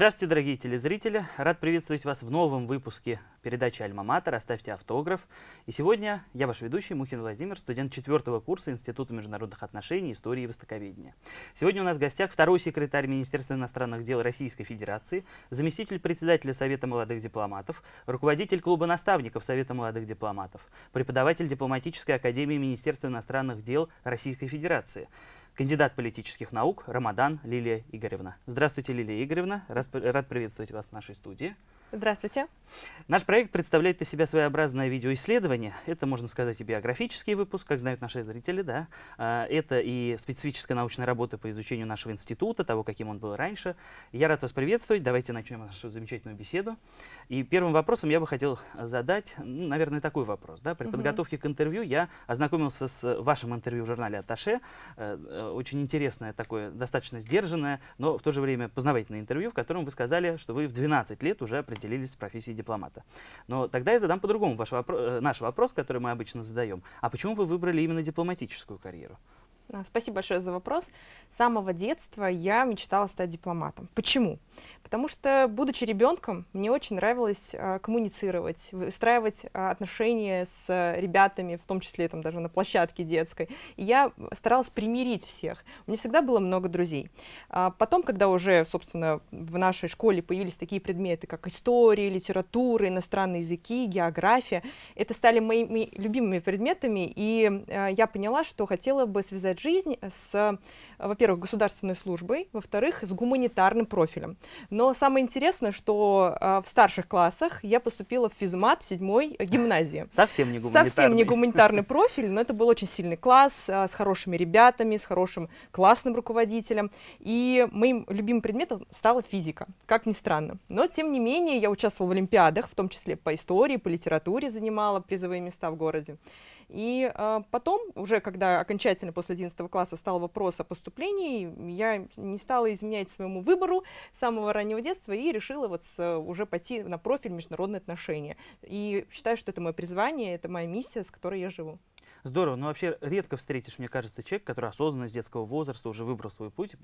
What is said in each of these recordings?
Здравствуйте, дорогие телезрители! Рад приветствовать вас в новом выпуске передачи «Альма-Матер». Оставьте автограф. И сегодня я ваш ведущий Мухин Владимир, студент четвертого курса Института международных отношений, истории и востоковедения. Сегодня у нас в гостях второй секретарь Министерства иностранных дел Российской Федерации, заместитель председателя Совета молодых дипломатов, руководитель клуба наставников Совета молодых дипломатов, преподаватель Дипломатической академии Министерства иностранных дел Российской Федерации – кандидат политических наук Рамадан Лилия Игоревна. Здравствуйте, Лилия Игоревна. Рад приветствовать вас в нашей студии. Здравствуйте. Наш проект представляет из себя своеобразное видеоисследование. Это, можно сказать, и биографический выпуск, как знают наши зрители, да. А, это и специфическая научная работа по изучению нашего института, того, каким он был раньше. Я рад вас приветствовать. Давайте начнем нашу замечательную беседу. И первым вопросом я бы хотел задать, ну, наверное, такой вопрос. Да? При угу. подготовке к интервью я ознакомился с вашим интервью в журнале «Аташе». Э, э, очень интересное такое, достаточно сдержанное, но в то же время познавательное интервью, в котором вы сказали, что вы в 12 лет уже определились определились с профессией дипломата. Но тогда я задам по-другому ваш вопро э, наш вопрос, который мы обычно задаем. А почему вы выбрали именно дипломатическую карьеру? А, спасибо большое за вопрос. С самого детства я мечтала стать дипломатом. Почему? Потому что, будучи ребенком, мне очень нравилось э, коммуницировать, выстраивать э, отношения с э, ребятами, в том числе там, даже на площадке детской. И я старалась примирить всех. У меня всегда было много друзей. А потом, когда уже, собственно, в нашей школе появились такие предметы, как история, литература, иностранные языки, география, это стали моими любимыми предметами, и э, я поняла, что хотела бы связать связывать жизнь с, э, во-первых, государственной службой, во-вторых, с гуманитарным профилем. Но самое интересное, что э, в старших классах я поступила в физмат 7 гимназии. Совсем не гуманитарный. Совсем не гуманитарный профиль, но это был очень сильный класс э, с хорошими ребятами, с хорошим классным руководителем. И моим любимым предметом стала физика, как ни странно. Но, тем не менее, я участвовала в олимпиадах, в том числе по истории, по литературе занимала призовые места в городе. И э, потом, уже когда окончательно после 11 класса стал вопрос о поступлении, я не стала изменять своему выбору с самого раннего детства и решила вот с, уже пойти на профиль международные отношения. И считаю, что это мое призвание, это моя миссия, с которой я живу. Здорово, но ну, вообще редко встретишь, мне кажется, человек, который осознанно с детского возраста уже выбрал свой путь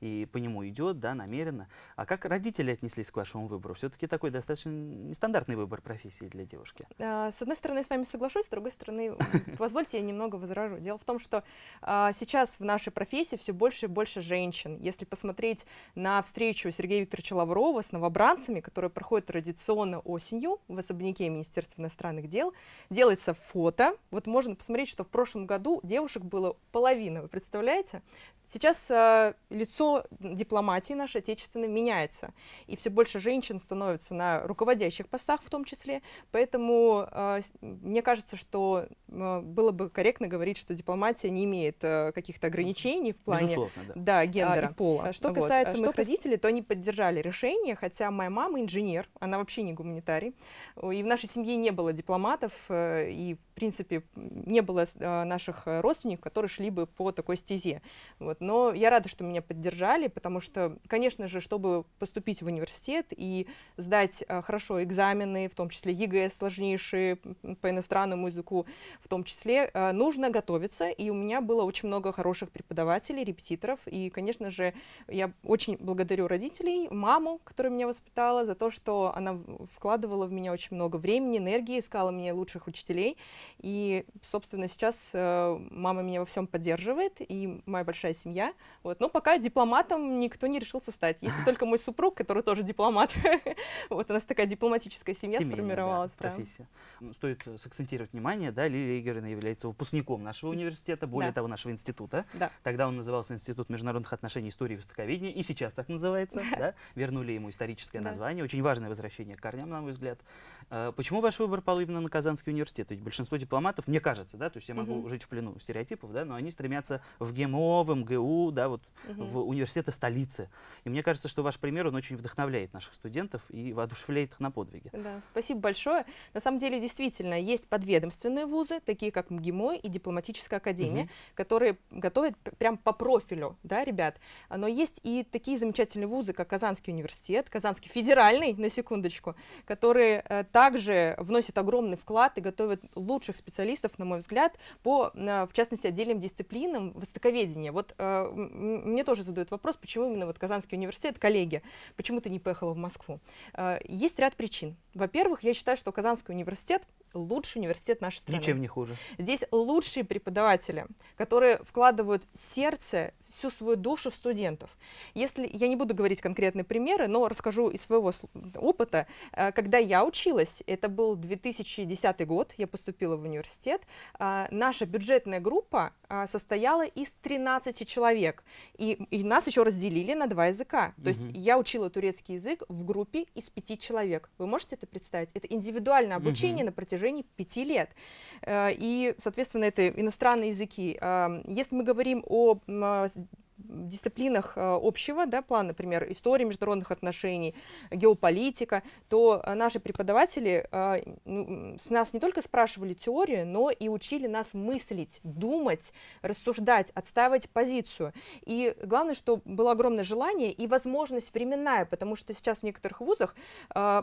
и по нему идет, да, намеренно. А как родители отнеслись к вашему выбору? Все-таки такой достаточно нестандартный выбор профессии для девушки. А, с одной стороны, с вами соглашусь, с другой стороны, позвольте, я немного возражу. Дело в том, что а, сейчас в нашей профессии все больше и больше женщин. Если посмотреть на встречу Сергея Викторовича Лаврова с новобранцами, которая проходит традиционно осенью в особняке Министерства иностранных дел, делается фото. Вот можно посмотреть посмотреть, что в прошлом году девушек было половина, вы представляете? Сейчас э, лицо дипломатии нашей отечественной меняется, и все больше женщин становится на руководящих постах в том числе, поэтому э, мне кажется, что э, было бы корректно говорить, что дипломатия не имеет э, каких-то ограничений в плане да. Да, а, гендера. А, и пола. Э, что касается вот. Э, моих что родителей, то они поддержали решение, хотя моя мама инженер, она вообще не гуманитарий, и в нашей семье не было дипломатов, э, и в принципе не не было э, наших э, родственников, которые шли бы по такой стезе. Вот. Но я рада, что меня поддержали, потому что, конечно же, чтобы поступить в университет и сдать э, хорошо экзамены, в том числе ЕГЭ сложнейшие по иностранному языку, в том числе, нужно готовиться. И у меня было очень много хороших преподавателей, репетиторов. И, конечно же, я очень благодарю родителей, маму, которая меня воспитала, за то, что она вкладывала в меня очень много времени, энергии, искала мне лучших учителей. И, собственно, собственно, сейчас э, мама меня во всем поддерживает, и моя большая семья. Вот. Но пока дипломатом никто не решился стать. Если только мой супруг, который тоже дипломат. вот у нас такая дипломатическая семья сформировалась. Да, профессия. Да. Ну, стоит э, сакцентировать внимание, да, Лилия Игоревна является выпускником нашего университета, более того, нашего института. Тогда он назывался Институт международных отношений истории и востоковедения, и сейчас так называется. Вернули ему историческое название. Очень важное возвращение к корням, на мой взгляд. Э, почему ваш выбор пал именно на Казанский университет? Ведь большинство дипломатов, мне кажется, да, то есть я могу угу. жить в плену стереотипов, да, но они стремятся в ГМО, в МГУ, да, вот угу. в университеты столицы. И мне кажется, что ваш пример, он очень вдохновляет наших студентов и воодушевляет их на подвиги. Да, спасибо большое. На самом деле, действительно, есть подведомственные вузы, такие как МГИМО и Дипломатическая академия, угу. которые готовят прям по профилю, да, ребят. Но есть и такие замечательные вузы, как Казанский университет, Казанский федеральный, на секундочку, которые э, также вносят огромный вклад и готовят лучших специалистов, на мой взгляд, взгляд по, э, в частности, отдельным дисциплинам востоковедения. Вот э, мне тоже задают вопрос, почему именно вот Казанский университет, коллеги, почему ты не поехала в Москву? Э, есть ряд причин. Во-первых, я считаю, что Казанский университет лучший университет нашей страны. Ничем не хуже. Здесь лучшие преподаватели, которые вкладывают сердце, всю свою душу в студентов. Если Я не буду говорить конкретные примеры, но расскажу из своего опыта. Э, когда я училась, это был 2010 год, я поступила в университет, э, наша бюджетная группа э, состояла из 13 человек, и, и нас еще разделили на два языка. То угу. есть я учила турецкий язык в группе из пяти человек. Вы можете это представить? Это индивидуальное обучение угу. на протяжении протяжении пяти лет. Э, и, соответственно, это иностранные языки. Эм, если мы говорим о а, дисциплинах э, общего да, плана, например, история международных отношений, геополитика, то э, наши преподаватели э, ну, с нас не только спрашивали теорию, но и учили нас мыслить, думать, рассуждать, отстаивать позицию. И главное, что было огромное желание и возможность временная, потому что сейчас в некоторых вузах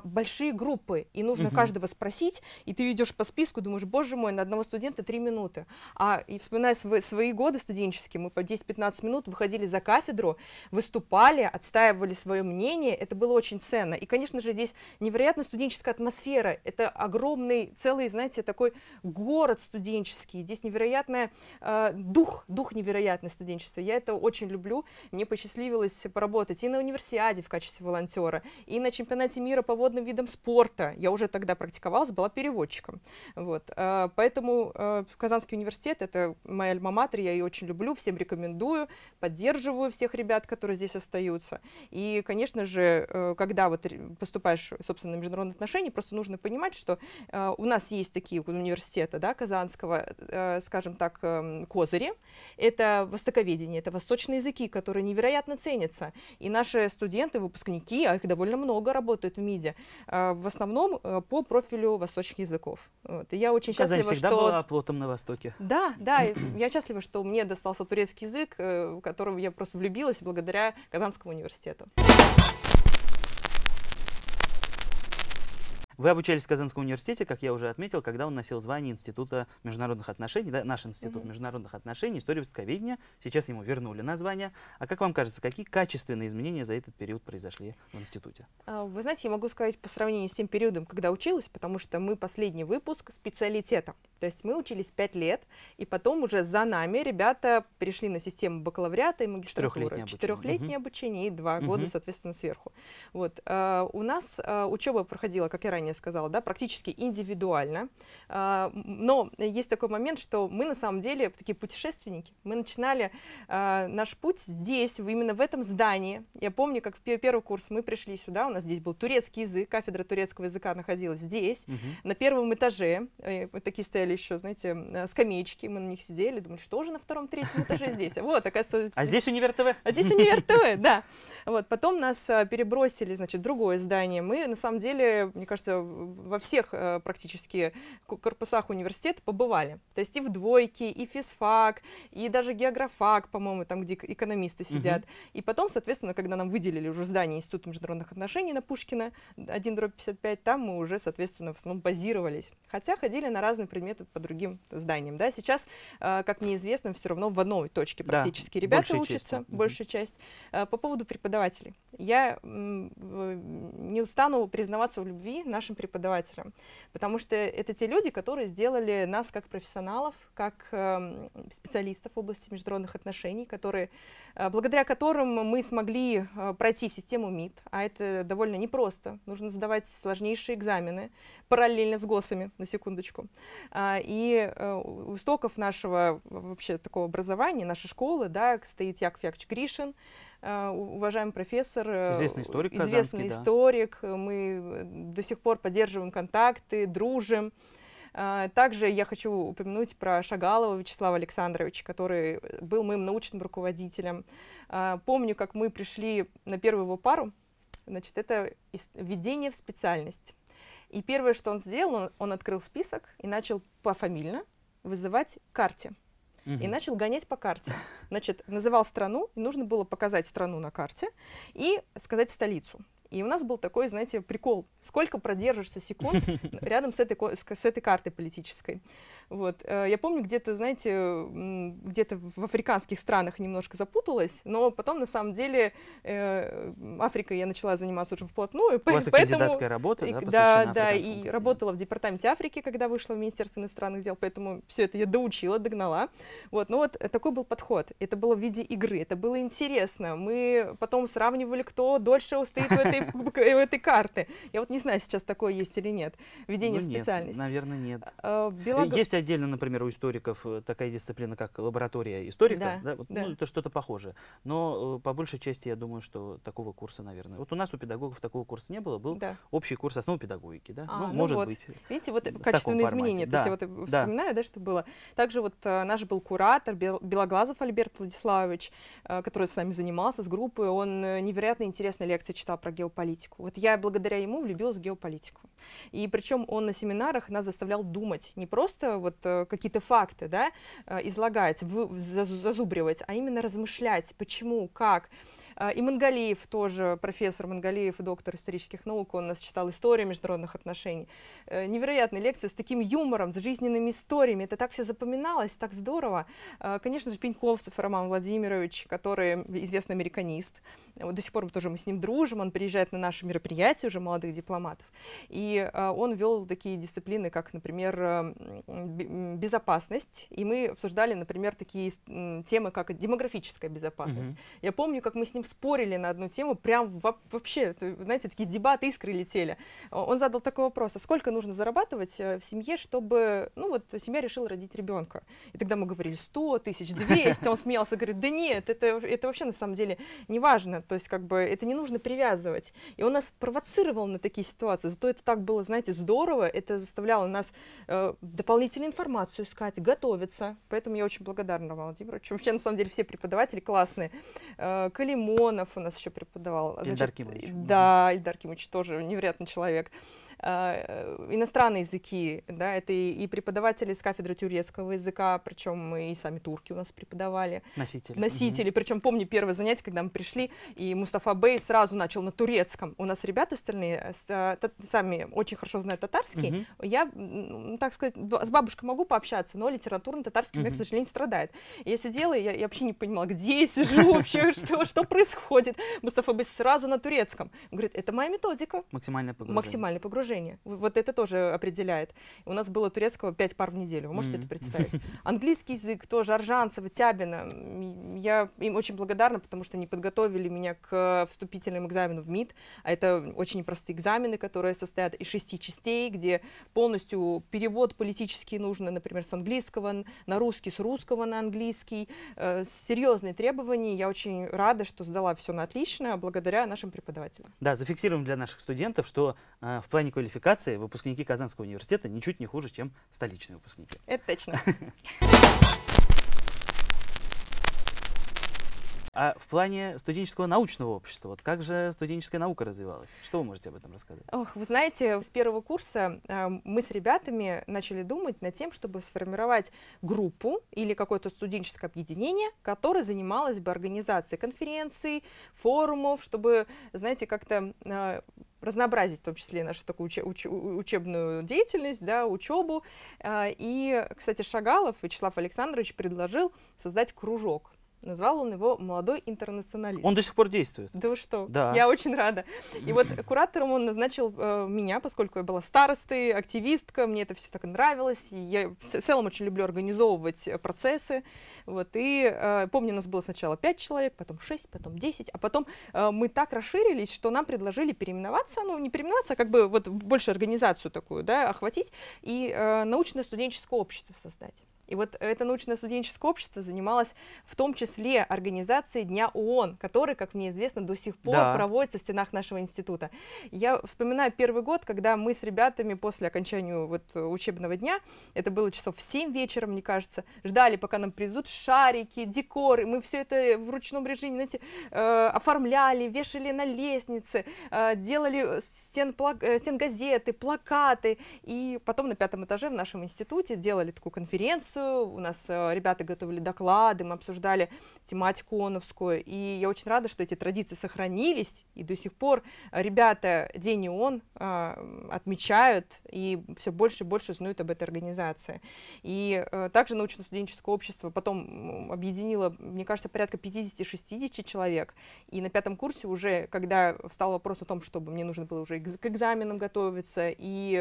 большие группы, и нужно угу. каждого спросить, и ты идешь по списку, думаешь, боже мой, на одного студента три минуты, А и вспоминая свои, свои годы студенческие, мы по 10-15 минут выходили выходили за кафедру, выступали, отстаивали свое мнение, это было очень ценно. И, конечно же, здесь невероятно студенческая атмосфера, это огромный, целый, знаете, такой город студенческий, здесь невероятный э, дух, дух невероятный студенчества, я это очень люблю, мне посчастливилось поработать и на универсиаде в качестве волонтера, и на чемпионате мира по водным видам спорта, я уже тогда практиковалась, была переводчиком, вот, э, поэтому э, Казанский университет, это моя альма-матер, я ее очень люблю, всем рекомендую, поддерживаю поддерживаю всех ребят, которые здесь остаются. И, конечно же, э, когда вот поступаешь, собственно, на международные отношения, просто нужно понимать, что э, у нас есть такие университеты, да, Казанского, э, скажем так, эм, козыри. Это востоковедение, это восточные языки, которые невероятно ценятся. И наши студенты, выпускники, а их довольно много работают в МИДе, в основном по профилю восточных языков. Вот. И я очень Казань счастлива, всегда что... была плотом на Востоке. Да, да, я счастлива, что мне достался турецкий язык, который которого я просто влюбилась благодаря Казанскому университету. Вы обучались в Казанском университете, как я уже отметил, когда он носил звание Института международных отношений, да, наш Институт mm -hmm. международных отношений, истории востоковедения. Сейчас ему вернули название. А как вам кажется, какие качественные изменения за этот период произошли в институте? А, вы знаете, я могу сказать по сравнению с тем периодом, когда училась, потому что мы последний выпуск специалитета. То есть мы учились пять лет, и потом уже за нами ребята перешли на систему бакалавриата и магистратуры. Четырехлетнее обучение, Четырехлетнее угу. обучение и два угу. года, соответственно, сверху. Вот. А, у нас а, учеба проходила, как я ранее ранее сказала, да, практически индивидуально. А, но есть такой момент, что мы на самом деле такие путешественники. Мы начинали а, наш путь здесь, именно в этом здании. Я помню, как в первый курс мы пришли сюда, у нас здесь был турецкий язык, кафедра турецкого языка находилась здесь, угу. на первом этаже. Мы э, такие стояли еще, знаете, э, скамеечки, мы на них сидели, думали, что же на втором, третьем этаже здесь? А вот, оказывается... А здесь универ ТВ? А здесь универ ТВ, да. Вот, потом нас э, перебросили, значит, другое здание. Мы, на самом деле, мне кажется, во всех э, практически корпусах университета побывали. То есть и в двойке, и физфак, и даже географак, по-моему, там, где экономисты сидят. Угу. И потом, соответственно, когда нам выделили уже здание Института международных отношений на Пушкина, 1 дробь 55, там мы уже, соответственно, в основном базировались. Хотя ходили на разные предметы по другим зданиям. Да? Сейчас, э, как мне известно, все равно в одной точке практически да, ребята учатся, часть. большая часть. Э, по поводу преподавателей. Я не устану признаваться в любви нашей нашим преподавателям, потому что это те люди, которые сделали нас как профессионалов, как э, специалистов в области международных отношений, которые, э, благодаря которым мы смогли э, пройти в систему МИД, а это довольно непросто, нужно сдавать сложнейшие экзамены параллельно с ГОСами, на секундочку, э, и э, у истоков нашего вообще такого образования, нашей школы, да, стоит Яков Яковлевич Гришин, Э, уважаемый профессор. Э, известный историк. Известный историк. Да. Мы э, до сих пор поддерживаем контакты, дружим. Также я хочу упомянуть про Шагалова Вячеслава Александровича, который был моим научным руководителем. Помню, как мы пришли на первую его пару, значит, это введение в специальность. И первое, что он сделал, он открыл список и начал пофамильно вызывать карте угу. и начал гонять по карте. Значит, называл страну, и нужно было показать страну на карте и сказать столицу. И у нас был такой, знаете, прикол. Сколько продержишься секунд рядом с этой, с этой картой политической. Вот. Э, я помню, где-то, знаете, где-то в африканских странах немножко запуталась, но потом, на самом деле, э, Африкой я начала заниматься уже вплотную. У вас поэтому... кандидатская работа, и, да, Да, да, и кандидату. работала в департаменте Африки, когда вышла в Министерство иностранных дел, поэтому все это я доучила, догнала. Вот. Но ну вот э, такой был подход. Это было в виде игры, это было интересно. Мы потом сравнивали, кто дольше устоит в этой этой карты. Я вот не знаю, сейчас такое есть или нет. Введение ну, в специальность. Нет, наверное, нет. Белог... Э, есть отдельно, например, у историков э, такая дисциплина, как лаборатория историка. Да, да? Вот, да. Ну, это что-то похожее. Но э, по большей части я думаю, что такого курса, наверное. Вот у нас у педагогов такого курса не было. Был да. общий курс основы педагогики. Да? А, ну, ну, может вот. быть. Видите, вот качественные изменения. Да. То есть я вот вспоминаю, да. да, что было. Также вот наш был куратор Белоглазов Альберт Владиславович, который с нами занимался, с группы. Он невероятно интересные лекции читал про геологию геополитику. Вот я благодаря ему влюбилась в геополитику. И причем он на семинарах нас заставлял думать, не просто вот э, какие-то факты, да, э, излагать, вы, зазубривать, а именно размышлять, почему, как. Э, и Мангалиев тоже, профессор Монголеев, доктор исторических наук, он нас читал историю международных отношений. Невероятные лекции с таким юмором, с жизненными историями. Это так все запоминалось, так здорово. Конечно же, Пеньковцев Роман Владимирович, который известный американист. Вот до сих пор мы тоже мы с ним дружим, он приезжает приезжает на наши мероприятия уже молодых дипломатов, и э, он вел такие дисциплины, как, например, э, безопасность, и мы обсуждали, например, такие темы, как демографическая безопасность. Mm-hmm. Я помню, как мы с ним спорили на одну тему, прям вообще, знаете, такие дебаты, искры летели. Он задал такой вопрос, а сколько нужно зарабатывать э, в семье, чтобы, ну вот, семья решила родить ребенка? И тогда мы говорили 100 тысяч, 200, он смеялся, говорит, да нет, это, это вообще на самом деле не важно, то есть как бы это не нужно привязывать делать. И он нас провоцировал на такие ситуации. Зато это так было, знаете, здорово. Это заставляло нас э, дополнительную информацию искать, готовиться. Поэтому я очень благодарна Владимиру. Чем вообще, на самом деле, все преподаватели классные. Э, Калимонов у нас еще преподавал. А, значит, Ильдар Кимович. Да, Ильдар Кимович тоже невероятный человек. Э, иностранные языки, да, это и, и преподаватели с кафедры тюркского языка, причем мы и сами турки у нас преподавали. Носители. Носители, угу. причем помню первое занятие, когда мы пришли, и Мустафа Бей сразу начал на турецком. У нас ребята остальные э, с, э, сами очень хорошо знают татарский. Угу. Я, так сказать, с бабушкой могу пообщаться, но литературно татарский угу. у меня, к сожалению, страдает. Я сидела, и я, я вообще не понимала, где я сижу вообще, что, происходит. Мустафа Бей сразу на турецком. говорит, это моя методика. Максимальное погружение. Максимальное погружение окружение. Вот это тоже определяет. У нас было турецкого пять пар в неделю. Вы можете mm-hmm. это представить? Английский язык тоже, Аржанцева, Тябина. Я им очень благодарна, потому что они подготовили меня к э, вступительным экзаменам в МИД. А это очень простые экзамены, которые состоят из шести частей, где полностью перевод политический нужно, например, с английского на русский, с русского на английский. Э, серьезные требования. Я очень рада, что сдала все на отлично благодаря нашим преподавателям. Да, зафиксируем для наших студентов, что э, в плане квалификации выпускники Казанского университета ничуть не хуже, чем столичные выпускники. Это точно. А в плане студенческого научного общества, вот как же студенческая наука развивалась? Что вы можете об этом рассказать? Ох, вы знаете, с первого курса э, мы с ребятами начали думать над тем, чтобы сформировать группу или какое-то студенческое объединение, которое занималось бы организацией конференций, форумов, чтобы, знаете, как-то э, разнообразить в том числе нашу такую уч уч учебную деятельность, да, учебу. А, и, кстати, Шагалов Вячеслав Александрович предложил создать кружок Назвал он его «Молодой интернационалист». Он до сих пор действует. Да вы что? Да. Я очень рада. И вот куратором он назначил э, меня, поскольку я была старостой, активистка, мне это все так и нравилось. И я в целом очень люблю организовывать э, процессы. Вот, и э, помню, у нас было сначала 5 человек, потом 6, потом 10, а потом э, мы так расширились, что нам предложили переименоваться, ну не переименоваться, а как бы вот больше организацию такую, да, охватить и э, научное студенческое общество создать. И вот это научно-студенческое общество занималось в том числе организацией Дня ООН, который, как мне известно, до сих пор да. проводится в стенах нашего института. Я вспоминаю первый год, когда мы с ребятами после окончания вот учебного дня, это было часов в 7 вечера, мне кажется, ждали, пока нам привезут шарики, декоры, мы все это в ручном режиме, знаете, э, оформляли, вешали на лестнице, э, делали стен, э, стен газеты, плакаты, и потом на пятом этаже в нашем институте делали такую конференцию, лекцию, у нас э, ребята готовили доклады, мы обсуждали тематику ОНовскую, и я очень рада, что эти традиции сохранились, и до сих пор ребята День ИОН э, отмечают и все больше и больше узнают об этой организации. И э, также научно-студенческое общество потом объединило, мне кажется, порядка 50-60 человек, и на пятом курсе уже, когда встал вопрос о том, чтобы мне нужно было уже к экзаменам готовиться и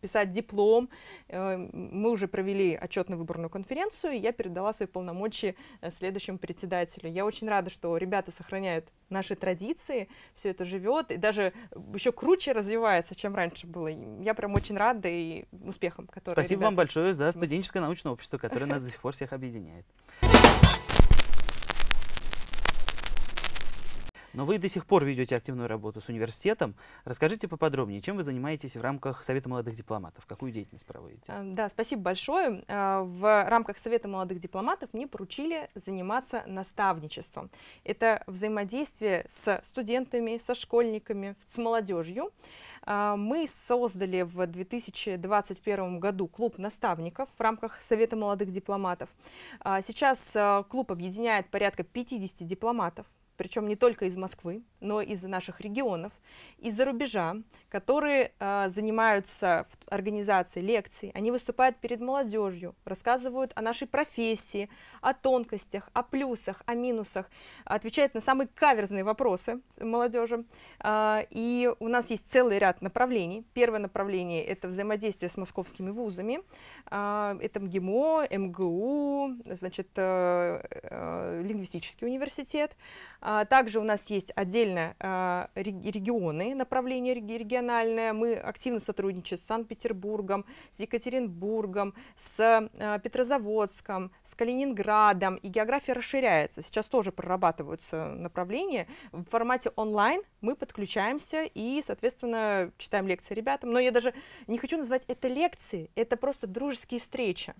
писать диплом, мы уже провели отчетный выборную конференцию, и я передала свои полномочия э, следующему председателю. Я очень рада, что ребята сохраняют наши традиции, все это живет, и даже э, еще круче развивается, чем раньше было. Я прям очень рада и успехам, которые. Спасибо ребята... вам большое за студенческое научное общество, которое нас до сих пор всех объединяет. Но вы до сих пор ведете активную работу с университетом. Расскажите поподробнее, чем вы занимаетесь в рамках Совета молодых дипломатов? Какую деятельность проводите? Э, да, спасибо большое. Э, в рамках Совета молодых дипломатов мне поручили заниматься наставничеством. Это взаимодействие с студентами, со школьниками, с молодежью. Э, мы создали в 2021 году клуб наставников в рамках Совета молодых дипломатов. Сейчас клуб объединяет порядка 50 дипломатов причем не только из Москвы, но и из наших регионов, из-за рубежа, которые э, занимаются организацией лекций, они выступают перед молодежью, рассказывают о нашей профессии, о тонкостях, о плюсах, о минусах, отвечают на самые каверзные вопросы молодежи. Э, и у нас есть целый ряд направлений. Первое направление – это взаимодействие с московскими вузами, э, это МГИМО, МГУ, значит, э, э, лингвистический университет, э, а, также у нас есть отдельно а, регионы, направления региональные. Мы активно сотрудничаем с Санкт-Петербургом, с Екатеринбургом, с а, Петрозаводском, с Калининградом. И география расширяется. Сейчас тоже прорабатываются направления в формате онлайн мы подключаемся и, соответственно, читаем лекции ребятам. Но я даже не хочу назвать это лекции, это просто дружеские встречи.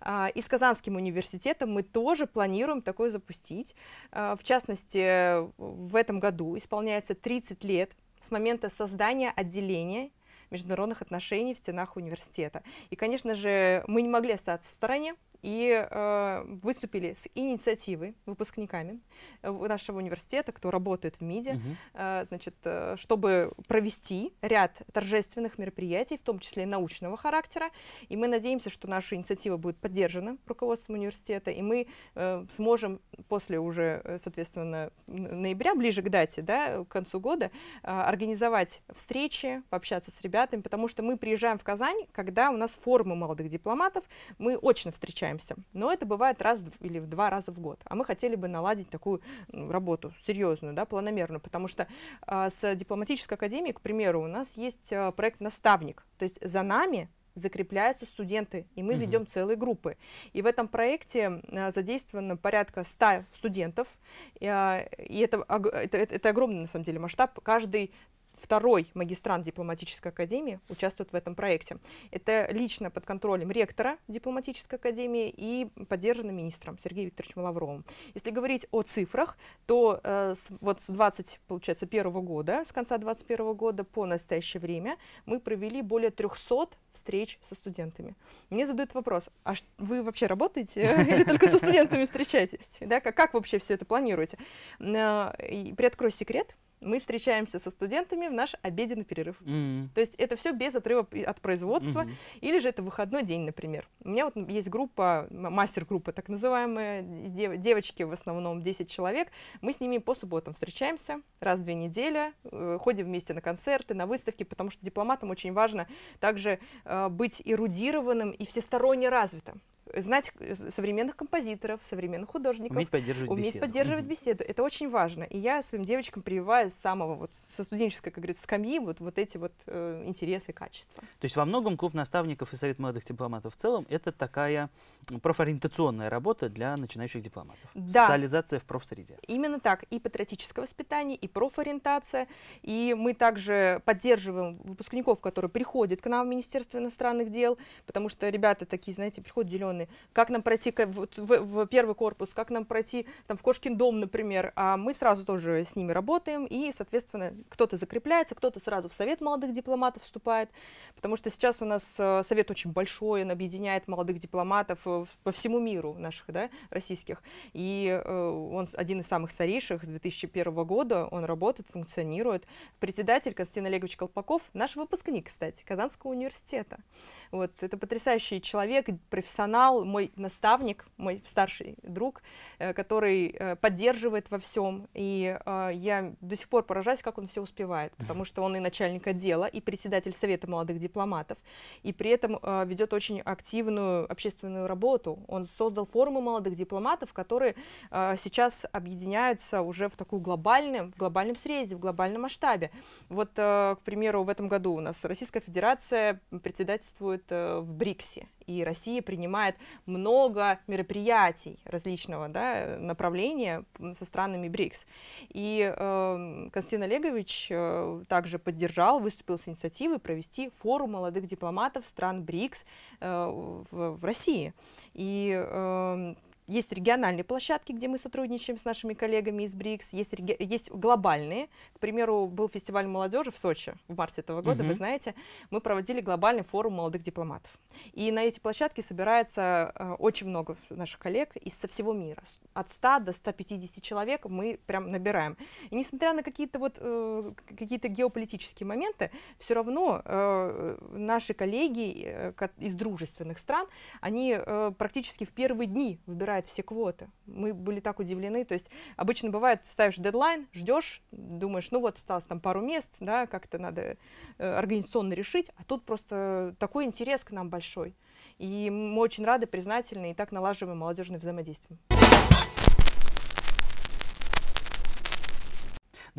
А, и с Казанским университетом мы тоже планируем такое запустить. А, в частности, в этом году исполняется 30 лет с момента создания отделения международных отношений в стенах университета. И, конечно же, мы не могли остаться в стороне, и э, выступили с инициативой выпускниками э, нашего университета, кто работает в МИДе, угу. э, значит, э, чтобы провести ряд торжественных мероприятий, в том числе научного характера. И мы надеемся, что наша инициатива будет поддержана руководством университета, и мы э, сможем после уже, э, соответственно, ноября, ближе к дате, да, к концу года, э, организовать встречи, пообщаться с ребятами, потому что мы приезжаем в Казань, когда у нас форумы молодых дипломатов, мы очно встречаемся общаемся. Но это бывает раз или в два раза в год. А мы хотели бы наладить такую работу серьезную, да, планомерную, потому что э, с дипломатической академией, к примеру, у нас есть э, проект «Наставник». То есть за нами закрепляются студенты, и мы угу. ведем целые группы. И в этом проекте а, задействовано порядка 100 студентов, и, а, это, это, это огромный, на самом деле, масштаб. Каждый второй магистрант дипломатической академии участвует в этом проекте. Это лично под контролем ректора дипломатической академии и поддержано министром Сергеем Викторовичем Лавровым. Если говорить о цифрах, то э, с, вот с 20, получается, первого года, с конца 21 года по настоящее время мы провели более 300 встреч со студентами. Мне задают вопрос, а вы вообще работаете или только со студентами встречаетесь? Да, как, как вообще все это планируете? Э, Приоткрой секрет, мы встречаемся со студентами в наш обеденный перерыв. Mm-hmm. То есть это все без отрыва от производства, mm-hmm. или же это выходной день, например. У меня вот есть группа, мастер-группа так называемая, дев- девочки в основном 10 человек, мы с ними по субботам встречаемся раз в две недели, э, ходим вместе на концерты, на выставки, потому что дипломатам очень важно также э, быть эрудированным и всесторонне развитым знать э, современных композиторов, современных художников. Уметь поддерживать уметь беседу. поддерживать беседу. Это очень важно. И я своим девочкам прививаю с самого вот со студенческой, как говорится, скамьи вот, вот эти вот э, интересы и качества. То есть во многом клуб наставников и совет молодых дипломатов в целом это такая профориентационная работа для начинающих дипломатов. Да. Социализация в профсреде. Именно так. И патриотическое воспитание, и профориентация. И мы также поддерживаем выпускников, которые приходят к нам в Министерство иностранных дел, потому что ребята такие, знаете, приходят зеленые районы, как нам пройти вот, в, в первый корпус, как нам пройти там, в Кошкин дом, например. А мы сразу тоже с ними работаем, и, соответственно, кто-то закрепляется, кто-то сразу в Совет молодых дипломатов вступает, потому что сейчас у нас э, Совет очень большой, он объединяет молодых дипломатов э, по всему миру наших, да, российских. И э, он один из самых старейших, с 2001 года он работает, функционирует. Председатель Константин Олегович Колпаков, наш выпускник, кстати, Казанского университета. Вот, это потрясающий человек, профессионал, поддержал мой наставник, мой старший друг, э, который э, поддерживает во всем. И э, я до сих пор поражаюсь, как он все успевает, потому что он и начальник отдела, и председатель Совета молодых дипломатов, и при этом ведет очень активную общественную работу. Он создал форумы молодых дипломатов, которые сейчас объединяются уже в такую глобальную, в глобальном срезе, в глобальном масштабе. Вот, к примеру, в этом году у нас Российская Федерация председательствует в БРИКСе, и Россия принимает много мероприятий различного да, направления со странами БРИКС. И э, Константин Олегович э, также поддержал, выступил с инициативой провести форум молодых дипломатов стран БРИКС э, в, в России. И э, есть региональные площадки, где мы сотрудничаем с нашими коллегами из БРИКС, есть, реги... есть глобальные. К примеру, был фестиваль молодежи в Сочи в марте этого года, угу. вы знаете. Мы проводили глобальный форум молодых дипломатов. И на эти площадки собирается э, очень много наших коллег из со всего мира. От 100 до 150 человек мы прям набираем. И несмотря на какие-то вот, э, какие-то геополитические моменты, все равно э, наши коллеги э, из дружественных стран, они э, практически в первые дни выбирают набирает все квоты. Мы были так удивлены. То есть обычно бывает, ставишь дедлайн, ждешь, думаешь, ну вот осталось там пару мест, да, как-то надо э, организационно решить, а тут просто такой интерес к нам большой. И мы очень рады, признательны и так налаживаем молодежное взаимодействие.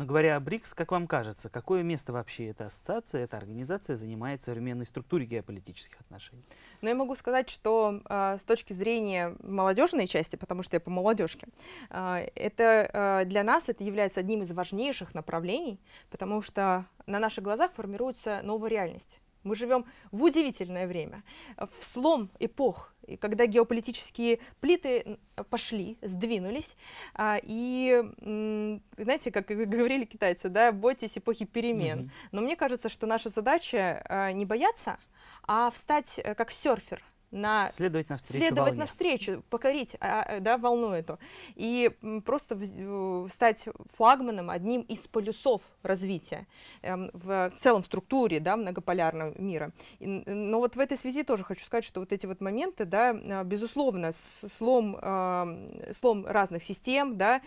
Но говоря о БРИКС, как вам кажется, какое место вообще эта ассоциация, эта организация занимает в современной структуре геополитических отношений? Ну, я могу сказать, что э, с точки зрения молодежной части, потому что я по молодежке, э, это э, для нас это является одним из важнейших направлений, потому что на наших глазах формируется новая реальность мы живем в удивительное время, в слом эпох, и когда геополитические плиты пошли, сдвинулись, а, и, знаете, как говорили китайцы, да, бойтесь эпохи перемен. Mm -hmm. Но мне кажется, что наша задача а, не бояться, а встать э, как серфер на... Следовать навстречу Следовать волне. навстречу, покорить а, а, да, волну эту. И просто э, стать флагманом, одним из полюсов развития эм, в целом структуре да, многополярного мира. Но вот в этой связи тоже хочу сказать, что вот эти вот моменты, да, а, безусловно, слом, слом разных систем да,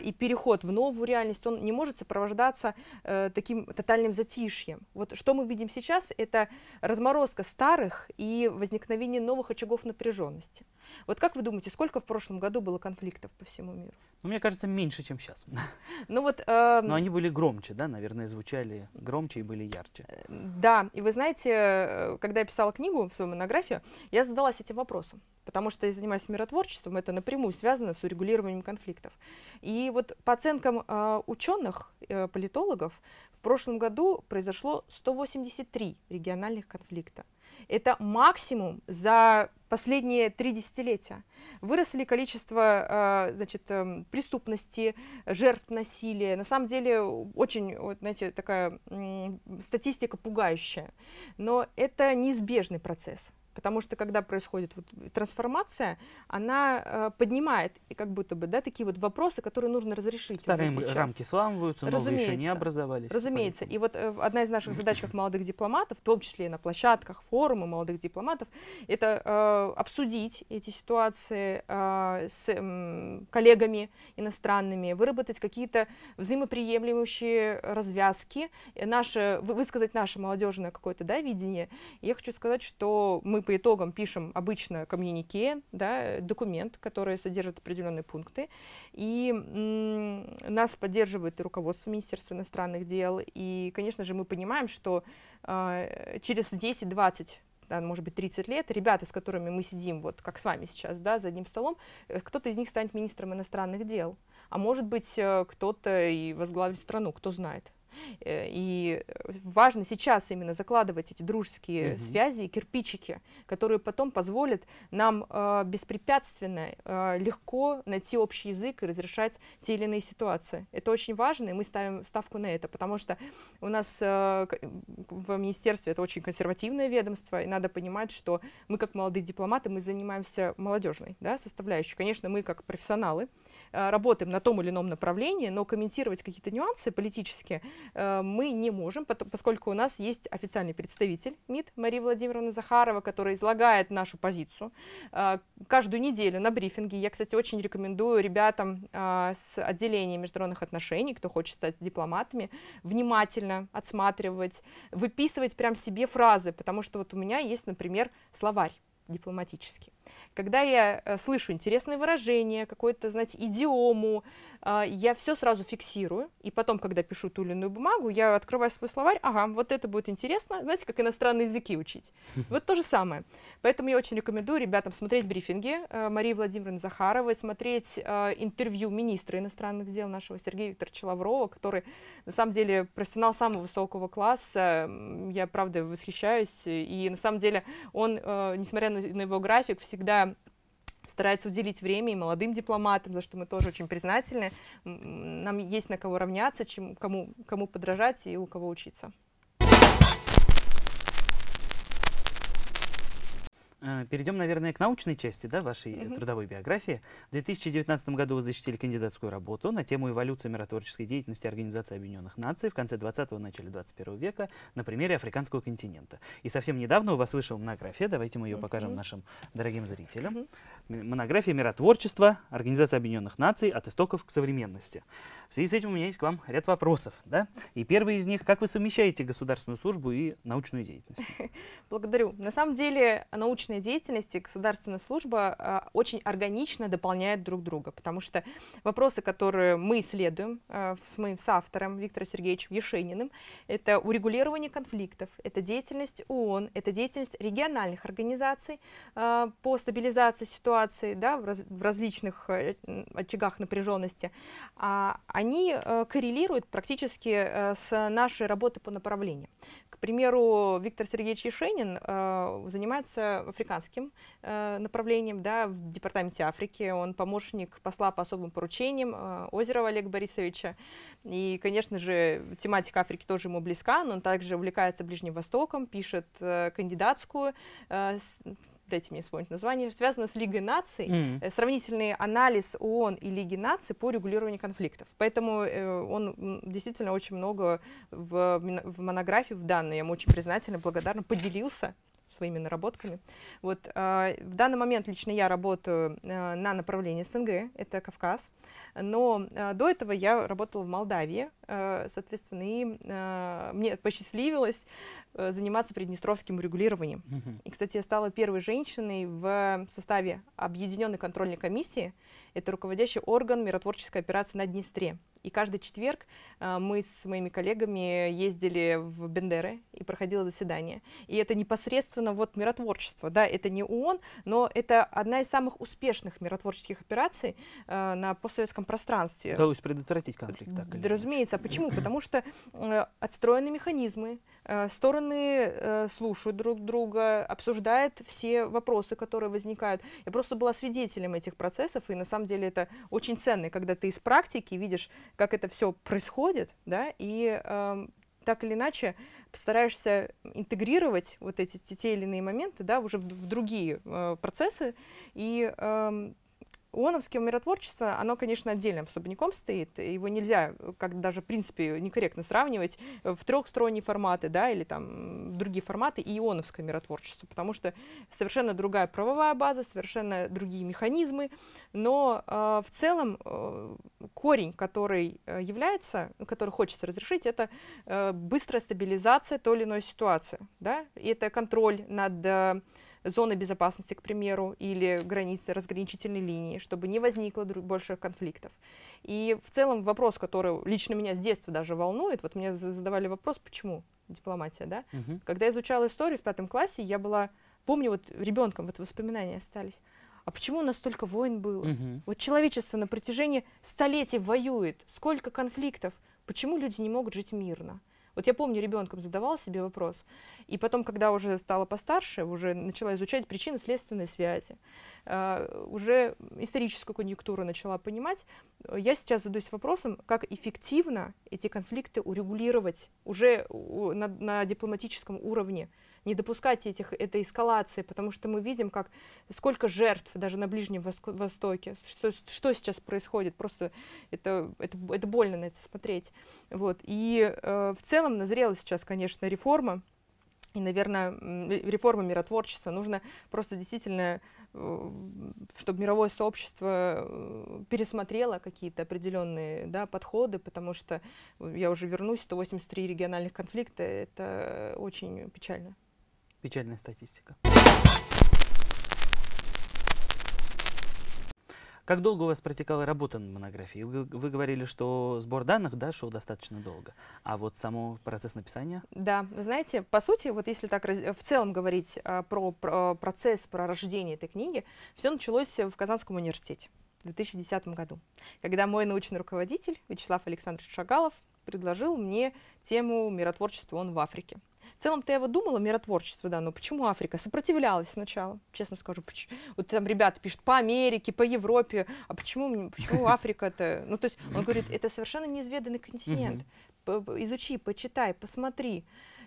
и переход в новую реальность, он не может сопровождаться э, таким тотальным затишьем. Вот что мы видим сейчас, это разморозка старых и возникновение появление новых очагов напряженности. Вот как вы думаете, сколько в прошлом году было конфликтов по всему миру? Ну, мне кажется, меньше, чем сейчас. Ну, вот, э... Но они были громче, да, наверное, звучали громче и были ярче. Э, да, и вы знаете, э, когда я писала книгу в свою монографию, я задалась этим вопросом, потому что я занимаюсь миротворчеством, это напрямую связано с урегулированием конфликтов. И вот по оценкам э, ученых, э, политологов, в прошлом году произошло 183 региональных конфликта. Это максимум за последние три десятилетия. Выросли количество э, значит, эм, преступности, жертв насилия. На самом деле очень, вот, знаете, такая статистика пугающая. Но это неизбежный процесс. Потому что когда происходит вот трансформация, она э, поднимает и как будто бы да, такие вот вопросы, которые нужно разрешить. Старые уже сейчас. рамки сламываются, Разумеется. новые еще не образовались. Разумеется. Поэтому. И вот э, одна из наших задач как молодых дипломатов, в том числе и на площадках форумы молодых дипломатов, это э, обсудить эти ситуации э, с э, коллегами иностранными, выработать какие-то взаимоприемлющие развязки, наши, высказать наше молодежное какое-то да, видение. И я хочу сказать, что мы по итогам пишем обычно коммюнике, да, документ, который содержит определенные пункты. И нас поддерживает и руководство Министерства иностранных дел. И, конечно же, мы понимаем, что э, через 10-20 да, может быть, 30 лет, ребята, с которыми мы сидим, вот как с вами сейчас, да, за одним столом, э, кто-то из них станет министром иностранных дел, а может быть, э, кто-то и возглавит страну, кто знает. Э, и важно сейчас именно закладывать эти дружеские угу. связи, кирпичики, которые потом позволят нам э, беспрепятственно, э, легко найти общий язык и разрешать те или иные ситуации. Это очень важно, и мы ставим ставку на это, потому что у нас в министерстве это очень консервативное ведомство, и надо понимать, что мы как молодые дипломаты, мы занимаемся молодежной да, составляющей. Конечно, мы как профессионалы работаем на том или ином направлении, но комментировать какие-то нюансы политические Э, мы не можем, поскольку у нас есть официальный представитель МИД Мария Владимировна Захарова, которая излагает нашу позицию. Э, каждую неделю на брифинге, я, кстати, очень рекомендую ребятам э, с отделения международных отношений, кто хочет стать дипломатами, внимательно отсматривать, выписывать прям себе фразы, потому что вот у меня есть, например, словарь дипломатически. Когда я э, слышу интересное выражение, какое то знаете, идиому, э, я все сразу фиксирую, и потом, когда пишу ту или иную бумагу, я открываю свой словарь, ага, вот это будет интересно, знаете, как иностранные языки учить. Вот то же самое. Поэтому я очень рекомендую ребятам смотреть брифинги э, Марии Владимировны Захаровой, смотреть интервью министра иностранных дел нашего Сергея Викторовича Лаврова, который, на самом деле, профессионал самого высокого класса, я, правда, восхищаюсь, и, на самом деле, он, несмотря на на, на его график всегда старается уделить время и молодым дипломатам, за что мы тоже очень признательны. Нам есть на кого равняться, чем, кому, кому подражать и у кого учиться. Э, Перейдем, наверное, к научной части да, вашей mm -hmm. трудовой биографии. В 2019 году вы защитили кандидатскую работу на тему эволюции миротворческой деятельности Организации Объединенных Наций в конце 20-го, начале 21 века на примере африканского континента. И совсем недавно у вас вышла монография, давайте мы ее mm -hmm. покажем нашим дорогим зрителям. Mm -hmm. Монография миротворчества Организации Объединенных Наций. От истоков к современности». В связи с этим у меня есть к вам ряд вопросов. Да? И первый из них – как вы совмещаете государственную службу и научную деятельность? Благодарю. На самом деле научная научной деятельности государственная служба а, очень органично дополняет друг друга, потому что вопросы, которые мы исследуем а, с моим соавтором Виктором Сергеевичем Ешениным, это урегулирование конфликтов, это деятельность ООН, это деятельность региональных организаций а, по стабилизации ситуации да, в различных э, очагах напряженности, они э, коррелируют практически э, с нашей работой по направлению. К примеру, Виктор Сергеевич Ешенин занимается африканским африканским э, направлением да, в Департаменте Африки. Он помощник посла по особым поручениям э, Озерова Олега Борисовича. И, конечно же, тематика Африки тоже ему близка, но он также увлекается Ближним Востоком, пишет э, кандидатскую э, с, дайте мне вспомнить название, связано с Лигой наций, mm. сравнительный анализ ООН и Лиги наций по регулированию конфликтов. Поэтому э, он действительно очень много в, в монографии в данной, я ему очень признательна, благодарна, поделился своими наработками. Вот, э, в данный момент лично я работаю э, на направлении СНГ, это Кавказ, но э, до этого я работала в Молдавии, Э, соответственно, и э, мне посчастливилось э, заниматься приднестровским регулированием. И, кстати, я стала первой женщиной в составе Объединенной контрольной комиссии. Это руководящий орган миротворческой операции на Днестре. И каждый четверг мы с моими коллегами ездили в Бендеры и проходило заседание. И это непосредственно вот миротворчество, да, это не ООН, но это одна из самых успешных миротворческих операций на постсоветском пространстве. Удалось предотвратить конфликт, так или Разумеется, меняется. А почему? Потому что э, отстроены механизмы, э, стороны э, слушают друг друга, обсуждают все вопросы, которые возникают. Я просто была свидетелем этих процессов, и на самом деле это очень ценно, когда ты из практики видишь, как это все происходит, да, и э, так или иначе постараешься интегрировать вот эти те или иные моменты, да, уже в, в другие э, процессы, и э, ионовское миротворчество, оно, конечно, отдельным особняком стоит, его нельзя, как даже, в принципе, некорректно сравнивать э, в трехсторонние форматы, да, или там другие форматы и ионовское миротворчество, потому что совершенно другая правовая база, совершенно другие механизмы, но э, в целом э, корень, который э, является, который хочется разрешить, это э, быстрая стабилизация той или иной ситуации, да, и это контроль над э, зоны безопасности, к примеру, или границы разграничительной линии, чтобы не возникло больше конфликтов. И в целом вопрос, который лично меня с детства даже волнует, вот мне задавали вопрос, почему дипломатия, да? Угу. Когда я изучала историю в пятом классе, я была, помню, вот ребенком вот воспоминания остались. А почему у нас столько войн было? Угу. Вот человечество на протяжении столетий воюет, сколько конфликтов, почему люди не могут жить мирно? Вот я помню, ребенком задавала себе вопрос, и потом, когда уже стала постарше, уже начала изучать причины следственной связи, э, уже историческую конъюнктуру начала понимать, э, я сейчас задаюсь вопросом, как эффективно эти конфликты урегулировать уже на, на дипломатическом уровне, не допускать этих, этой эскалации, потому что мы видим, как сколько жертв даже на Ближнем Востоке, что, что сейчас происходит, просто это, это, это больно на это смотреть. Вот. И э, в целом назрела сейчас, конечно, реформа, и, наверное, реформа миротворчества. Нужно просто действительно, э, чтобы мировое сообщество э, пересмотрело какие-то определенные да, подходы, потому что, э, я уже вернусь, 183 региональных конфликта, это очень печально. Печальная статистика. Как долго у вас протекала работа над монографией? Вы, вы говорили, что сбор данных да, шел достаточно долго, а вот само процесс написания? Да, вы знаете, по сути, вот если так в целом говорить а, про, про процесс, про рождение этой книги, все началось в Казанском университете в 2010 году, когда мой научный руководитель Вячеслав Александрович Шагалов предложил мне тему миротворчества «Он в Африке». В целом-то я вот думала миротворчество, да, но почему Африка? Сопротивлялась сначала, честно скажу. Поч... Вот там ребята пишут по Америке, по Европе, а почему, почему Африка-то? Ну, то есть он говорит, это совершенно неизведанный континент. Изучи, почитай, посмотри.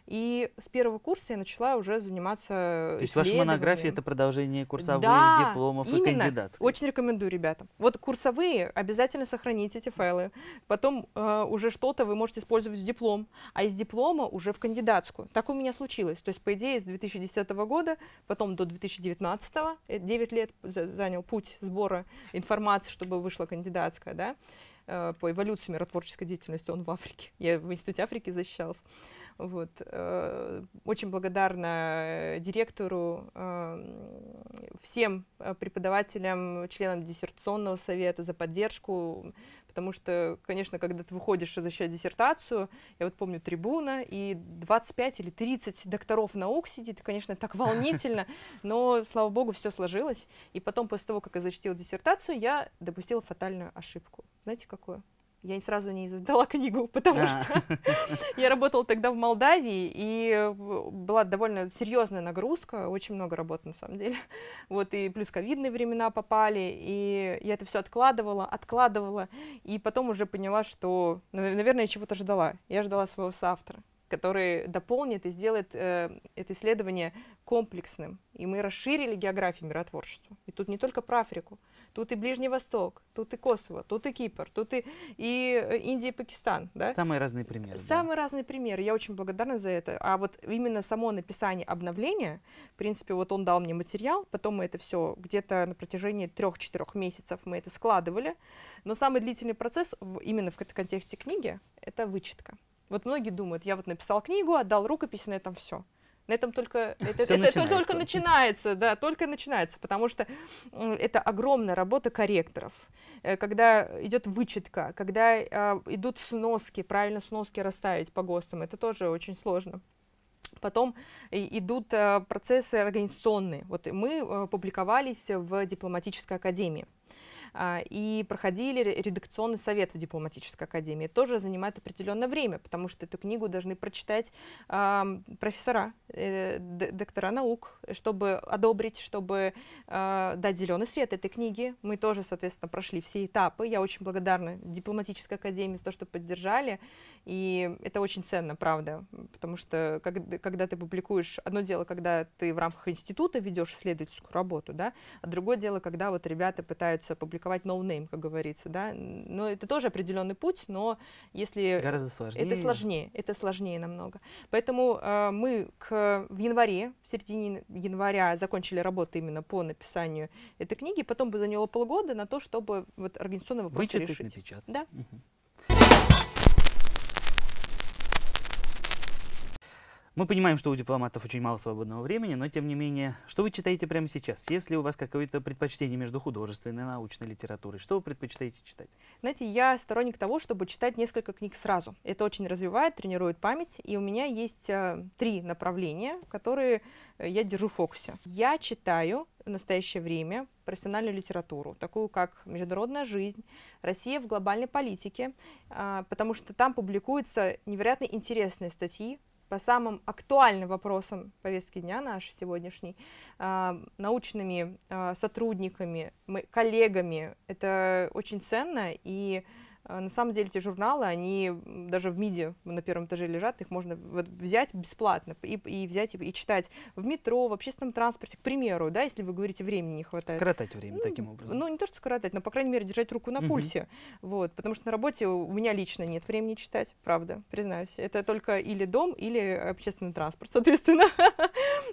И с первого курса я начала уже заниматься То есть ваша монография — это продолжение курсовых да, дипломов и кандидат. очень рекомендую ребята. Вот курсовые, обязательно сохраните эти файлы. Потом э, уже что-то вы можете использовать в диплом, а из диплома уже в кандидатскую. Так у меня случилось. То есть, по идее, с 2010 года, потом до 2019, 9 э, лет занял путь сбора информации, чтобы вышла кандидатская, да, э, по эволюции миротворческой деятельности, он в Африке. Я в Институте Африки защищалась. Вот. Э, очень благодарна э, директору, эм, всем э, преподавателям, членам диссертационного совета за поддержку, потому что, конечно, когда ты выходишь защищать диссертацию, я вот помню трибуна, и 25 или 30 докторов наук сидит, и, конечно, так волнительно, но, слава богу, все сложилось. И потом, после того, как я защитила диссертацию, я допустила фатальную ошибку. Знаете, какую? я не сразу не издала книгу, потому а. что я работала тогда в Молдавии, и э, была довольно серьезная нагрузка, очень много работы на самом деле. Вот, и плюс ковидные времена попали, и я это все откладывала, откладывала, и потом уже поняла, что, наверное, я чего-то ждала. Я ждала своего соавтора который дополнит и сделает э, это исследование комплексным. И мы расширили географию миротворчества. И тут не только про Африку, тут и Ближний Восток, тут и Косово, тут и Кипр, тут и, и э, Индия и Пакистан. Да? Самые разные примеры. Самые да. разные примеры. Я очень благодарна за это. А вот именно само написание обновления, в принципе, вот он дал мне материал, потом мы это все где-то на протяжении трех-четырех месяцев мы это складывали. Но самый длительный процесс в, именно в контексте книги – это вычетка. Вот многие думают, я вот написал книгу, отдал рукопись, на этом все. На этом только это, это, начинается. это только начинается, да, только начинается, потому что это огромная работа корректоров, э, когда идет вычетка, когда э, идут сноски, правильно сноски расставить по ГОСТам, это тоже очень сложно. Потом идут э, процессы организационные. Вот мы э, публиковались в дипломатической академии. А, и проходили редакционный совет в дипломатической академии. Тоже занимает определенное время, потому что эту книгу должны прочитать профессора, э, доктора наук, чтобы одобрить, чтобы а, дать зеленый свет этой книге. Мы тоже, соответственно, прошли все этапы. Я очень благодарна дипломатической академии за то, что поддержали. И это очень ценно, правда, потому что когда ты публикуешь, одно дело, когда ты в рамках института ведешь исследовательскую работу, да, а другое дело, когда вот ребята пытаются публиковать публиковать ноунейм, no как говорится, да. Но это тоже определенный путь, но если... Гораздо сложнее. Это сложнее, это сложнее намного. Поэтому э, мы к, в январе, в середине января закончили работу именно по написанию этой книги, потом бы заняло полгода на то, чтобы вот организационные вопросы Вычитать, решить. Напечатать. Да. Угу. Мы понимаем, что у дипломатов очень мало свободного времени, но тем не менее, что вы читаете прямо сейчас? Есть ли у вас какое-то предпочтение между художественной и научной литературой, что вы предпочитаете читать? Знаете, я сторонник того, чтобы читать несколько книг сразу. Это очень развивает, тренирует память, и у меня есть э, три направления, которые э, я держу в фокусе. Я читаю в настоящее время профессиональную литературу, такую как «Международная жизнь», «Россия в глобальной политике», э, потому что там публикуются невероятно интересные статьи по самым актуальным вопросам повестки дня нашей сегодняшней, а, научными а, сотрудниками, коллегами. Это очень ценно и а, на самом деле эти журналы, они даже в МИДе на первом этаже лежат, их можно взять бесплатно и, и взять и, и читать в метро, в общественном транспорте, к примеру, да, если вы говорите, времени не хватает. Скоротать время ну, таким образом. Ну, не то, что скоротать, но, по крайней мере, держать руку на угу. пульсе, вот, потому что на работе у меня лично нет времени читать, правда, признаюсь. Это только или дом, или общественный транспорт, соответственно.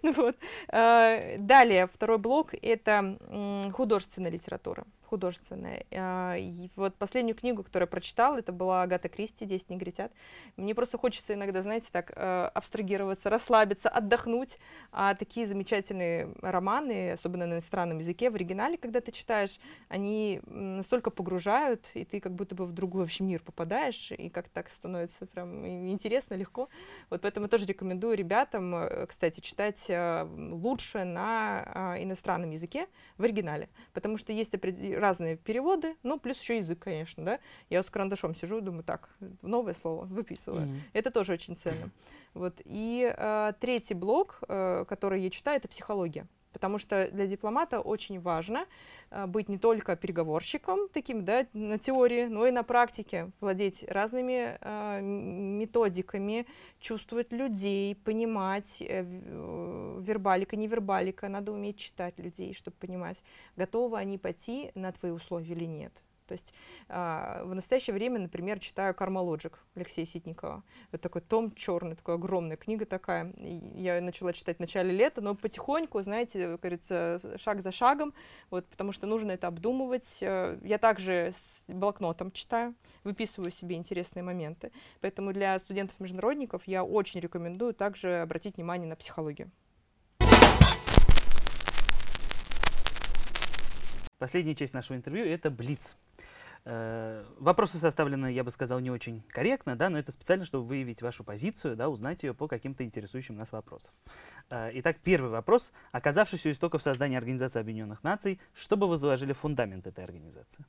вот. А, далее, второй блок — это художественная литература художественное. А, и вот последнюю книгу, которую я прочитала, это была Агата Кристи «Десять негритят». Мне просто хочется иногда, знаете, так э, абстрагироваться, расслабиться, отдохнуть. А такие замечательные романы, особенно на иностранном языке, в оригинале, когда ты читаешь, они настолько погружают, и ты как будто бы в другой вообще мир попадаешь, и как так становится прям интересно, легко. Вот поэтому я тоже рекомендую ребятам, э, кстати, читать э, лучше на иностранном языке в оригинале, потому что есть определенные разные переводы, ну, плюс еще язык, конечно, да. Я вот с карандашом сижу, думаю, так, новое слово, выписываю. Mm -hmm. Это тоже очень ценно. Вот. И э, третий блок, э, который я читаю, это психология. Потому что для дипломата очень важно э, быть не только переговорщиком таким, да, на теории, но и на практике, владеть разными э, методиками, чувствовать людей, понимать э, э, вербалика, невербалика, надо уметь читать людей, чтобы понимать, готовы они пойти на твои условия или нет. То есть э, в настоящее время, например, читаю «Кармалоджик» Алексея Ситникова. Это такой том черный, такой огромная книга такая. И я начала читать в начале лета, но потихоньку, знаете, как говорится, шаг за шагом, вот, потому что нужно это обдумывать. Э, я также с блокнотом читаю, выписываю себе интересные моменты. Поэтому для студентов-международников я очень рекомендую также обратить внимание на психологию. Последняя часть нашего интервью – это блиц. Э, вопросы составлены, я бы сказал, не очень корректно, да, но это специально, чтобы выявить вашу позицию, да, узнать ее по каким-то интересующим нас вопросам. Э, итак, первый вопрос. Оказавшись у истоков создания Организации Объединенных Наций, что бы вы заложили в фундамент этой организации?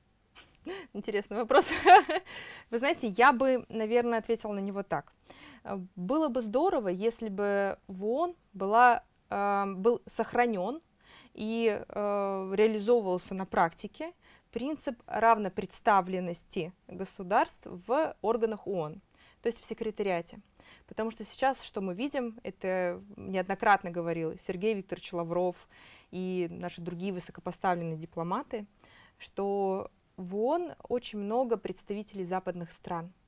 Интересный вопрос. Вы знаете, я бы, наверное, ответила на него так. Э, было бы здорово, если бы в ООН была, был сохранен и реализовывался на практике принцип равнопредставленности государств в органах ООН, то есть в секретариате. Потому что сейчас, что мы видим, это неоднократно говорил Сергей Викторович Лавров и наши другие высокопоставленные дипломаты, что в ООН очень много представителей западных стран –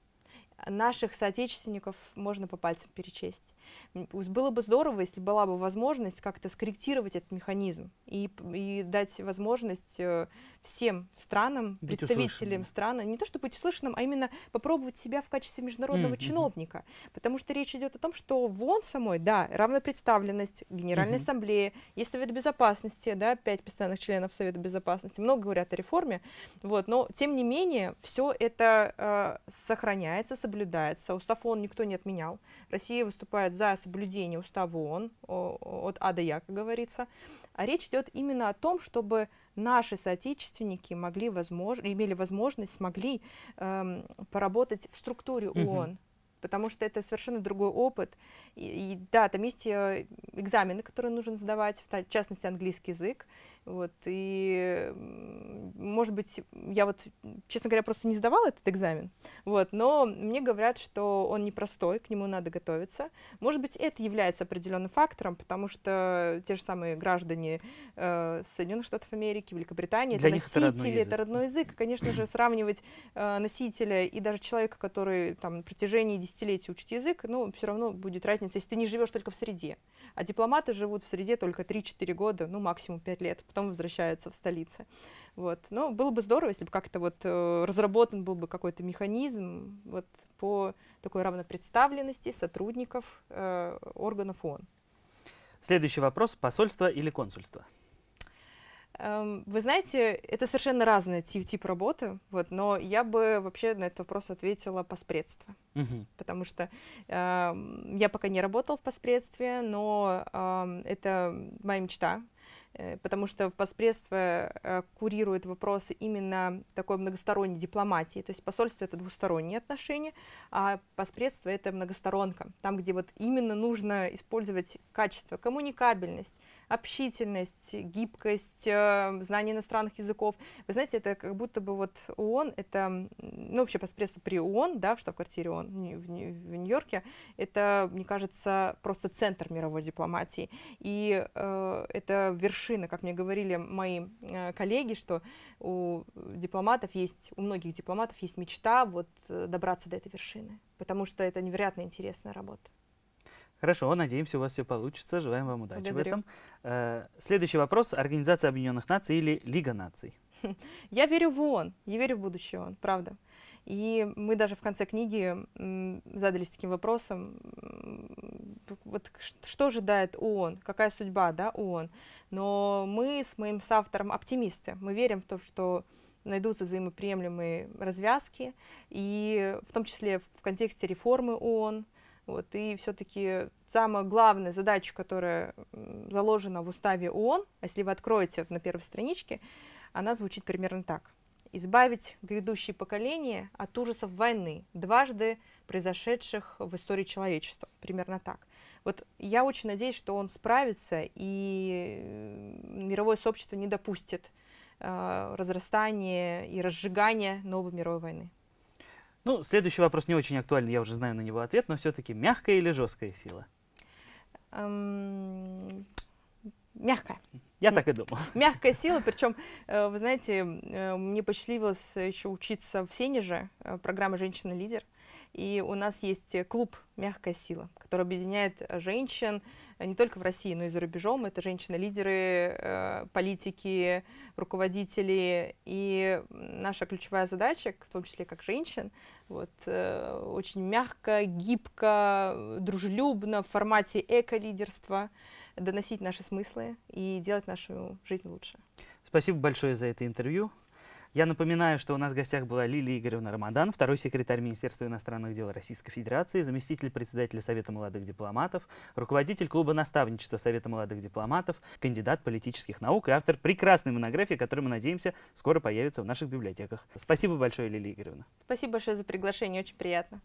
наших соотечественников можно по пальцам перечесть. Было бы здорово, если была бы возможность как-то скорректировать этот механизм и, и дать возможность э, всем странам, быть представителям услышанным. стран, не то чтобы быть услышанным, а именно попробовать себя в качестве международного mm-hmm. чиновника. Потому что речь идет о том, что в ООН самой, да, равнопредставленность Генеральной mm-hmm. Ассамблеи, есть Совет Безопасности, да, пять постоянных членов Совета Безопасности, много говорят о реформе, вот, но тем не менее все это э, сохраняется, соблюдается. Устав ООН никто не отменял. Россия выступает за соблюдение устава ООН, от А до Я, как говорится. А речь идет именно о том, чтобы наши соотечественники могли возмож... имели возможность, смогли эм, поработать в структуре ООН. Потому что это совершенно другой опыт. И, и да, там есть э, экзамены, которые нужно сдавать, в частности английский язык. Вот, и, может быть, я вот, честно говоря, просто не сдавала этот экзамен, вот, но мне говорят, что он непростой, к нему надо готовиться. Может быть, это является определенным фактором, потому что те же самые граждане э, Соединенных Штатов Америки, Великобритании, Для это носители, это родной, язык. это родной язык. Конечно же, сравнивать э, носителя и даже человека, который там на протяжении десятилетий учит язык, ну, все равно будет разница, если ты не живешь только в среде. А дипломаты живут в среде только 3-4 года, ну, максимум 5 лет, потому потом возвращаются в столицы. Вот. Но было бы здорово, если бы как-то вот э, разработан был бы какой-то механизм вот по такой равнопредставленности сотрудников э, органов ООН. Следующий вопрос. Посольство или консульство? Эм, вы знаете, это совершенно разный тип, тип работы, вот, но я бы вообще на этот вопрос ответила поспредство, угу. потому что э, я пока не работала в поспредстве, но э, это моя мечта, Э, потому что посредство э, курирует вопросы именно такой многосторонней дипломатии, то есть посольство это двусторонние отношения, а посредство это многосторонка, там, где вот именно нужно использовать качество, коммуникабельность, общительность, гибкость, э, знание иностранных языков. Вы знаете, это как будто бы вот ООН, это, ну, вообще посредство при ООН, да, в штаб-квартире ООН в, в Нью-Йорке, это, мне кажется, просто центр мировой дипломатии, и э, это вершина вершина, как мне говорили мои э, коллеги, что у дипломатов есть, у многих дипломатов есть мечта вот э, добраться до этой вершины, потому что это невероятно интересная работа. Хорошо, надеемся, у вас все получится. Желаем вам удачи Благодарю. в этом. Э, следующий вопрос. Организация Объединенных Наций или Лига Наций? Я верю в ООН, я верю в будущее ООН, правда. И мы даже в конце книги задались таким вопросом, вот что ожидает ООН, какая судьба да, ООН. Но мы с моим соавтором оптимисты, мы верим в то, что найдутся взаимоприемлемые развязки, и в том числе в, в контексте реформы ООН. Вот, и все-таки самая главная задача, которая заложена в уставе ООН, если вы откроете на первой страничке, она звучит примерно так избавить грядущие поколения от ужасов войны, дважды произошедших в истории человечества. Примерно так. Вот я очень надеюсь, что он справится, и э, мировое сообщество не допустит э, разрастания и разжигания новой мировой войны. Ну, следующий вопрос не очень актуальный, я уже знаю на него ответ, но все-таки мягкая или жесткая сила? Эм, мягкая. Я так и думал. Мягкая сила, причем, э, вы знаете, э, мне посчастливилось еще учиться в Сенеже, э, программа «Женщина-лидер». И у нас есть клуб «Мягкая сила», который объединяет женщин не только в России, но и за рубежом. Это женщины-лидеры, политики, руководители. И наша ключевая задача, в том числе как женщин, вот, очень мягко, гибко, дружелюбно, в формате эко-лидерства – доносить наши смыслы и делать нашу жизнь лучше. Спасибо большое за это интервью. Я напоминаю, что у нас в гостях была Лилия Игоревна Рамадан, второй секретарь Министерства иностранных дел Российской Федерации, заместитель председателя Совета молодых дипломатов, руководитель клуба наставничества Совета молодых дипломатов, кандидат политических наук и автор прекрасной монографии, которая, мы надеемся, скоро появится в наших библиотеках. Спасибо большое, Лилия Игоревна. Спасибо большое за приглашение, очень приятно.